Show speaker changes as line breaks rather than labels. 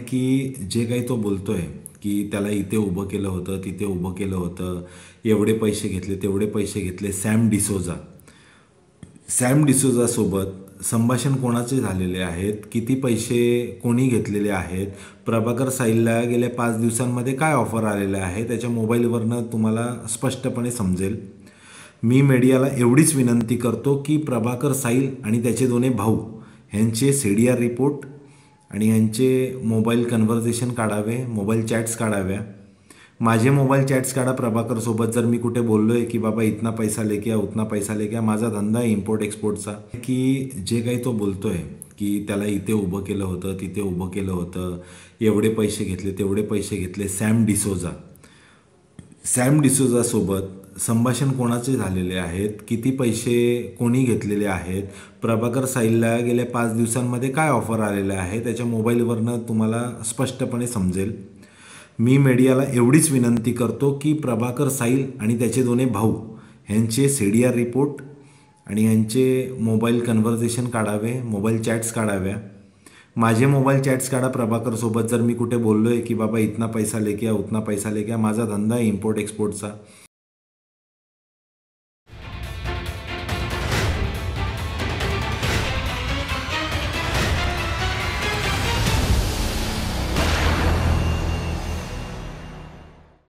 की जे काही तो बोलतोय की त्याला इथे उभं केलं होतं तिथे उभं केलं होतं एवढे पैसे घेतले तेवढे पैसे घेतले सॅम डिसोजा सॅम डिसोजासोबत संभाषण कोणाचे झालेले आहेत किती पैसे कोणी घेतलेले आहेत प्रभाकर साईलला गेल्या पाच दिवसांमध्ये काय ऑफर आलेल्या आहे त्याच्या मोबाईलवरनं तुम्हाला स्पष्टपणे समजेल मी मीडियाला एवढीच विनंती करतो की प्रभाकर साईल आणि त्याचे दोन्ही भाऊ ह्यांचे सीडीआर रिपोर्ट आणि यांचे मोबाईल कन्व्हर्सेशन काढावे मोबाईल चॅट्स काढाव्या माझे मोबाईल चॅट्स काढा प्रभाकरसोबत जर मी कुठे बोललो आहे की बाबा इतना पैसा लेके उतना पैसा लेके या माझा धंदा आहे इम्पोर्ट एक्सपोर्टचा की जे काही तो बोलतो आहे की त्याला इथे उभं केलं होतं तिथे उभं केलं होतं एवढे पैसे घेतले तेवढे पैसे घेतले सॅम डिसोजा सॅम डिसोजासोबत संभाषण कोणाचे झालेले आहेत किती पैसे कोणी घेतलेले आहेत प्रभाकर साईलला गेल्या पाच दिवसांमध्ये काय ऑफर आलेलं आहे त्याच्या मोबाईलवरनं तुम्हाला स्पष्टपणे समजेल मी मीडियाला एवढीच विनंती करतो की प्रभाकर साईल आणि त्याचे दोन्ही भाऊ यांचे सीडीआर रिपोर्ट आणि यांचे मोबाईल कन्व्हर्सेशन काढावे मोबाईल चॅट्स काढाव्या माझे मोबाईल चॅट्स काढा प्रभाकरसोबत जर मी कुठे बोललो आहे की बाबा इतना पैसा लेक्या उतना पैसा लेक्या माझा धंदा आहे इम्पोर्ट एक्सपोर्टचा